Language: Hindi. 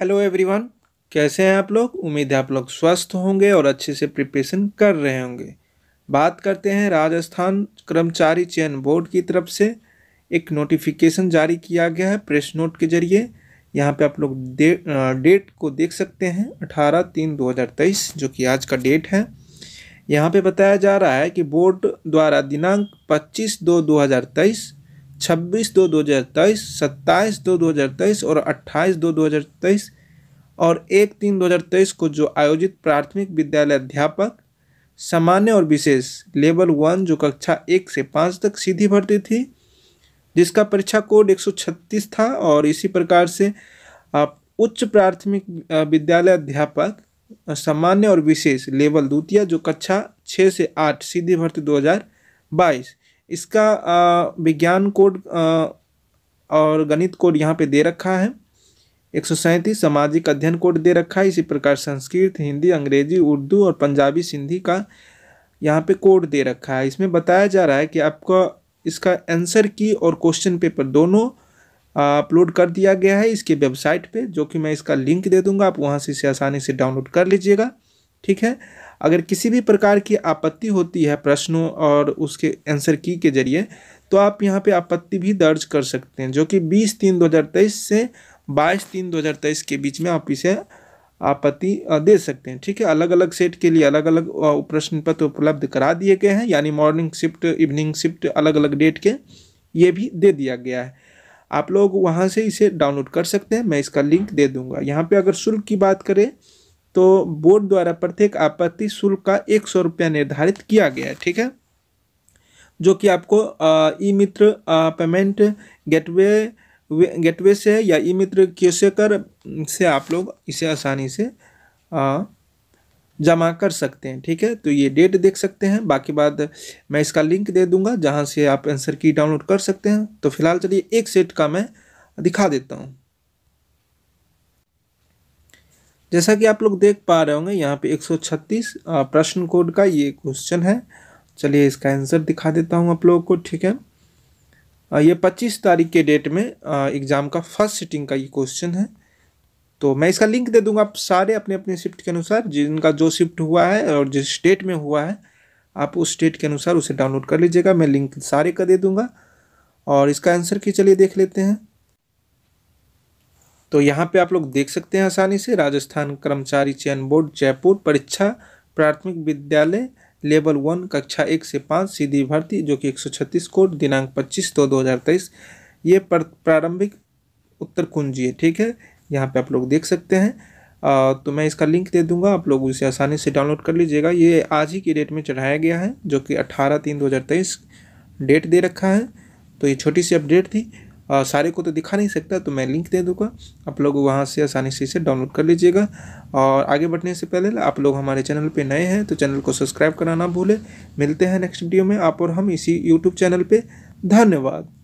हेलो एवरीवन कैसे हैं आप लोग उम्मीद है आप लोग स्वस्थ होंगे और अच्छे से प्रिपरेशन कर रहे होंगे बात करते हैं राजस्थान कर्मचारी चयन बोर्ड की तरफ से एक नोटिफिकेशन जारी किया गया है प्रेस नोट के जरिए यहाँ पे आप लोग डेट को देख सकते हैं अठारह तीन दो हज़ार तेईस जो कि आज का डेट है यहाँ पे बताया जा रहा है कि बोर्ड द्वारा दिनांक पच्चीस दो दो हज़ार तेईस छब्बीस दो दो हज़ार तेईस सत्ताईस दो दो हज़ार तेईस और अट्ठाईस दो दो हज़ार तेईस और एक तीन दो हज़ार तेईस को जो आयोजित प्राथमिक विद्यालय अध्यापक सामान्य और विशेष लेवल वन जो कक्षा एक से पाँच तक सीधी भर्ती थी जिसका परीक्षा कोड 136 था और इसी प्रकार से आप उच्च प्राथमिक विद्यालय अध्यापक सामान्य और विशेष लेवल द्वितीय जो कक्षा छः से आठ सीधी भर्ती 2022 इसका विज्ञान कोड और गणित कोड यहाँ पे दे रखा है एक सौ सैंतीस सामाजिक अध्ययन कोड दे रखा है इसी प्रकार संस्कृत हिंदी अंग्रेजी उर्दू और पंजाबी सिंधी का यहाँ पे कोड दे रखा है इसमें बताया जा रहा है कि आपका इसका आंसर की और क्वेश्चन पेपर दोनों अपलोड कर दिया गया है इसके वेबसाइट पे जो कि मैं इसका लिंक दे दूंगा आप वहाँ से इसे आसानी से डाउनलोड कर लीजिएगा ठीक है अगर किसी भी प्रकार की आपत्ति होती है प्रश्नों और उसके आंसर की के जरिए तो आप यहाँ पे आपत्ति भी दर्ज कर सकते हैं जो कि 20 तीन 2023 से 22 तीन 2023 के बीच में आप इसे आपत्ति दे सकते हैं ठीक है अलग अलग सेट के लिए अलग अलग प्रश्न पत्र उपलब्ध करा दिए गए हैं यानी मॉर्निंग शिफ्ट इवनिंग शिफ्ट अलग अलग डेट के ये भी दे दिया गया है आप लोग वहाँ से इसे डाउनलोड कर सकते हैं मैं इसका लिंक दे दूँगा यहाँ पर अगर शुल्क की बात करें तो बोर्ड द्वारा प्रत्येक आपत्ति शुल्क का एक सौ रुपया निर्धारित किया गया है ठीक है जो कि आपको E Mitra payment gateway gateway से या ई मित्र क्योसेकर से आप लोग इसे आसानी से आ, जमा कर सकते हैं ठीक है तो ये डेट देख सकते हैं बाकी बाद मैं इसका लिंक दे दूंगा जहाँ से आप आंसर की डाउनलोड कर सकते हैं तो फिलहाल चलिए एक सेट का मैं दिखा देता हूँ जैसा कि आप लोग देख पा रहे होंगे यहाँ पे 136 प्रश्न कोड का ये क्वेश्चन है चलिए इसका आंसर दिखा देता हूँ आप लोगों को ठीक है ये 25 तारीख के डेट में एग्ज़ाम का फर्स्ट सिटिंग का ये क्वेश्चन है तो मैं इसका लिंक दे दूंगा आप सारे अपने अपने शिफ्ट के अनुसार जिनका जो शिफ्ट हुआ है और जिस स्टेट में हुआ है आप उस स्टेट के अनुसार उसे डाउनलोड कर लीजिएगा मैं लिंक सारे का दे दूंगा और इसका आंसर की चलिए देख लेते हैं तो यहाँ पे आप लोग देख सकते हैं आसानी से राजस्थान कर्मचारी चयन बोर्ड जयपुर परीक्षा प्राथमिक विद्यालय लेवल वन कक्षा एक से पाँच सीधी भर्ती जो कि छत्तीस कोड दिनांक पच्चीस दो तेईस ये प्रारंभिक उत्तर कुंजी है ठीक है यहाँ पे आप लोग देख सकते हैं आ, तो मैं इसका लिंक दे दूंगा आप लोग उसे आसानी से डाउनलोड कर लीजिएगा ये आज ही की डेट में चढ़ाया गया है जो कि अठारह तीन दो डेट दे रखा है तो ये छोटी सी अपडेट थी आ, सारे को तो दिखा नहीं सकता तो मैं लिंक दे दूँगा आप लोग वहाँ से आसानी से इसे डाउनलोड कर लीजिएगा और आगे बढ़ने से पहले आप लोग हमारे चैनल पे नए हैं तो चैनल को सब्सक्राइब करना ना भूलें मिलते हैं नेक्स्ट वीडियो में आप और हम इसी यूट्यूब चैनल पर धन्यवाद